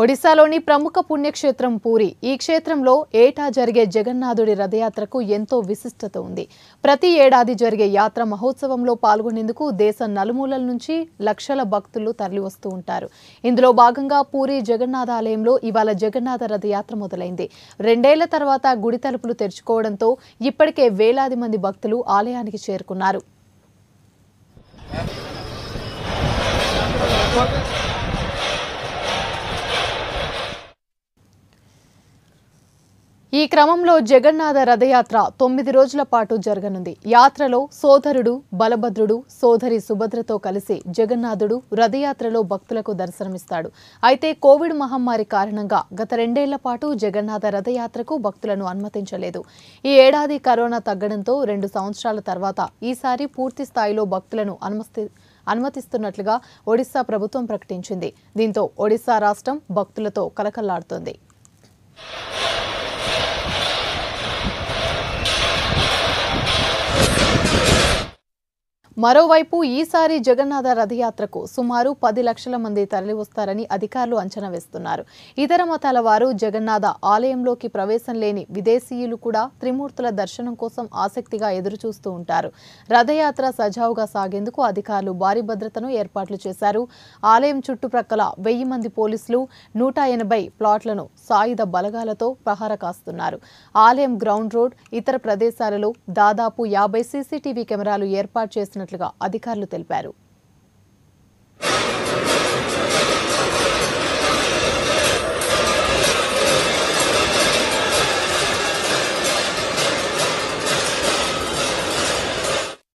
ఒడిశాలోని ప్రముఖ పుణ్యక్షేత్రం పూరి ఈ క్షేత్రంలో ఏటా జరిగే జగన్నాథుడి రథయాత్రకు ఎంతో విశిష్టత ఉంది ప్రతి ఏడాది జరిగే యాత్ర మహోత్సవంలో పాల్గొనేందుకు దేశ నలుమూలల నుంచి లక్షల భక్తులు తరలివస్తూ ఉంటారు ఇందులో భాగంగా పూరి జగన్నాథ ఆలయంలో ఇవాళ జగన్నాథ రథయాత్ర మొదలైంది రెండేళ్ల తర్వాత గుడి తలుపులు తెరుచుకోవడంతో ఇప్పటికే వేలాది మంది భక్తులు ఆలయానికి చేరుకున్నారు ఈ క్రమంలో జగన్నాథ రథయాత్ర తొమ్మిది రోజుల పాటు జరగనుంది యాత్రలో సోదరుడు బలభద్రుడు సోదరి సుభద్రతో కలిసి జగన్నాథుడు రథయాత్రలో భక్తులకు దర్శనమిస్తాడు అయితే కోవిడ్ మహమ్మారి కారణంగా గత రెండేళ్ల పాటు జగన్నాథ రథయాత్రకు భక్తులను అనుమతించలేదు ఈ ఏడాది కరోనా తగ్గడంతో రెండు సంవత్సరాల తర్వాత ఈసారి పూర్తి స్థాయిలో భక్తులను అనుమతి అనుమతిస్తున్నట్లుగా ఒడిశా ప్రభుత్వం ప్రకటించింది దీంతో ఒడిశా రాష్ట్రం భక్తులతో కలకల్లాడుతోంది మరోవైపు ఈసారి జగన్నాథ రథయాత్రకు సుమారు పది లక్షల మంది తరలివస్తారని అధికారులు అంచనా వేస్తున్నారు ఇతర మతాల వారు జగన్నాథ ఆలయంలోకి ప్రవేశం లేని విదేశీయులు కూడా త్రిమూర్తుల దర్శనం కోసం ఆసక్తిగా ఎదురుచూస్తూ ఉంటారు రథయాత్ర సజావుగా సాగేందుకు అధికారులు భారీ భద్రతను ఏర్పాట్లు చేశారు ఆలయం చుట్టుప్రక్కల వెయ్యి మంది పోలీసులు నూట ఎనభై ప్లాట్లను సాయుధ బలగాలతో ప్రహార కాస్తున్నారు ఆలయం గ్రౌండ్ రోడ్ ఇతర ప్రదేశాలలో దాదాపు యాభై సీసీటీవీ కెమెరాలు ఏర్పాటు చేసిన చేస్తున్నట్లుగా అధికారులు తెలిపారు